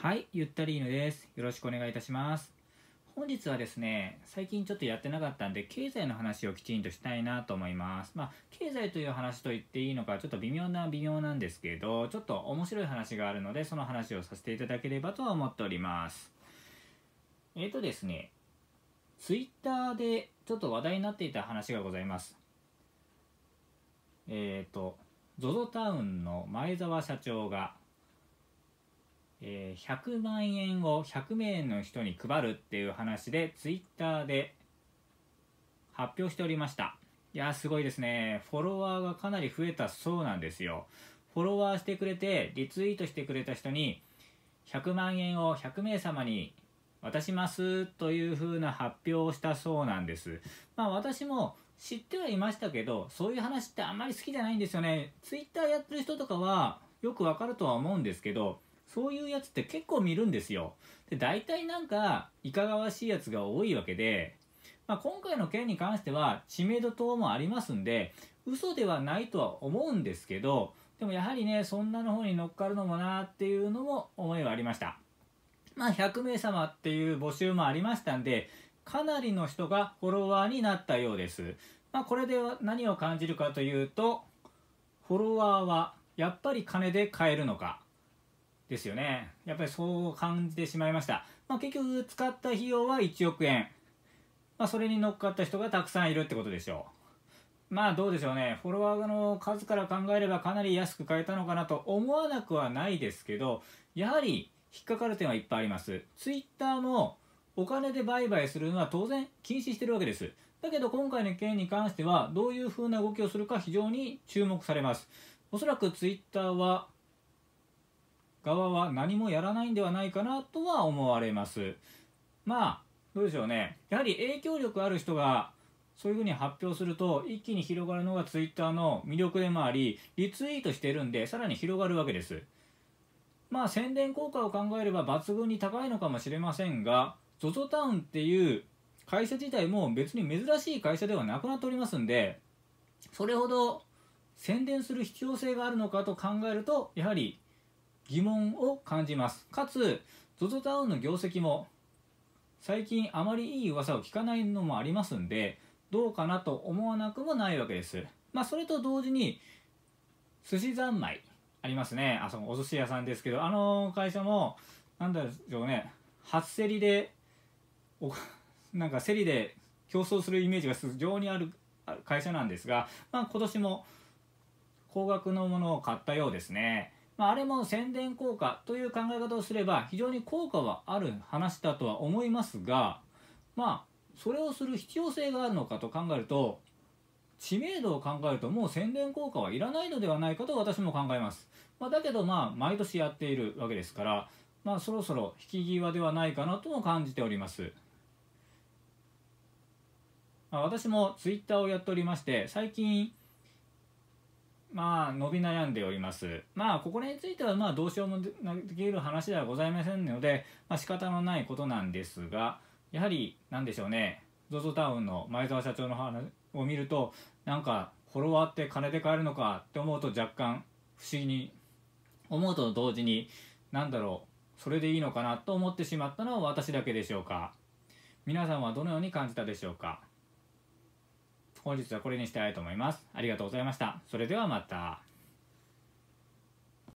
はい、ゆったりーぬです。よろしくお願いいたします。本日はですね、最近ちょっとやってなかったんで、経済の話をきちんとしたいなと思います。まあ、経済という話と言っていいのか、ちょっと微妙な微妙なんですけど、ちょっと面白い話があるので、その話をさせていただければと思っております。えっ、ー、とですね、ツイッターでちょっと話題になっていた話がございます。えっ、ー、と、ZOZO タウンの前澤社長が、えー、100万円を100名の人に配るっていう話でツイッターで発表しておりましたいやすごいですねフォロワーがかなり増えたそうなんですよフォロワーしてくれてリツイートしてくれた人に100万円を100名様に渡しますというふうな発表をしたそうなんですまあ私も知ってはいましたけどそういう話ってあんまり好きじゃないんですよねツイッターやってる人とかはよくわかるとは思うんですけどそういうやつって結構見るんですよ。で、大体なんか、いかがわしいやつが多いわけで、まあ、今回の件に関しては知名度等もありますんで、嘘ではないとは思うんですけど、でもやはりね、そんなの方に乗っかるのもなっていうのも思いはありました。まあ、100名様っていう募集もありましたんで、かなりの人がフォロワーになったようです。まあ、これでは何を感じるかというと、フォロワーはやっぱり金で買えるのか。ですよね。やっぱりそう感じてしまいました。まあ、結局使った費用は1億円。まあ、それに乗っかった人がたくさんいるってことでしょう。まあどうでしょうね。フォロワーの数から考えればかなり安く買えたのかなと思わなくはないですけど、やはり引っかかる点はいっぱいあります。twitter もお金で売買するのは当然禁止してるわけです。だけど今回の件に関してはどういう風な動きをするか非常に注目されます。おそらく twitter は側は何もやらないんではないかなとは思われますまあどうでしょうねやはり影響力ある人がそういうふうに発表すると一気に広がるのがツイッターの魅力でもありリツイートしてるんでさらに広がるわけですまあ宣伝効果を考えれば抜群に高いのかもしれませんが ZOZO タウンっていう会社自体も別に珍しい会社ではなくなっておりますんでそれほど宣伝する必要性があるのかと考えるとやはり疑問を感じますかつ ZOZO タウンの業績も最近あまりいい噂を聞かないのもありますんでどうかなと思わなくもないわけですまあそれと同時に寿司三昧ありますねあそのお寿司屋さんですけどあの会社も何だろうね初競りでおなんか競りで競争するイメージが非常にある会社なんですが、まあ、今年も高額のものを買ったようですね。まあ、あれも宣伝効果という考え方をすれば非常に効果はある話だとは思いますがまあそれをする必要性があるのかと考えると知名度を考えるともう宣伝効果はいらないのではないかと私も考えます、まあ、だけどまあ毎年やっているわけですからまあそろそろ引き際ではないかなとも感じております、まあ、私もツイッターをやっておりまして最近まあ伸び悩んでおりますまあここについてはまあどうしようもできる話ではございませんので、まあ、仕方のないことなんですがやはり何でしょうね ZOZO タウンの前澤社長の話を見るとなんかフォロワーって金で買えるのかって思うと若干不思議に思うと同時に何だろうそれでいいのかなと思ってしまったのは私だけでしょうか皆さんはどのように感じたでしょうか本日はこれにしたいと思います。ありがとうございました。それではまた。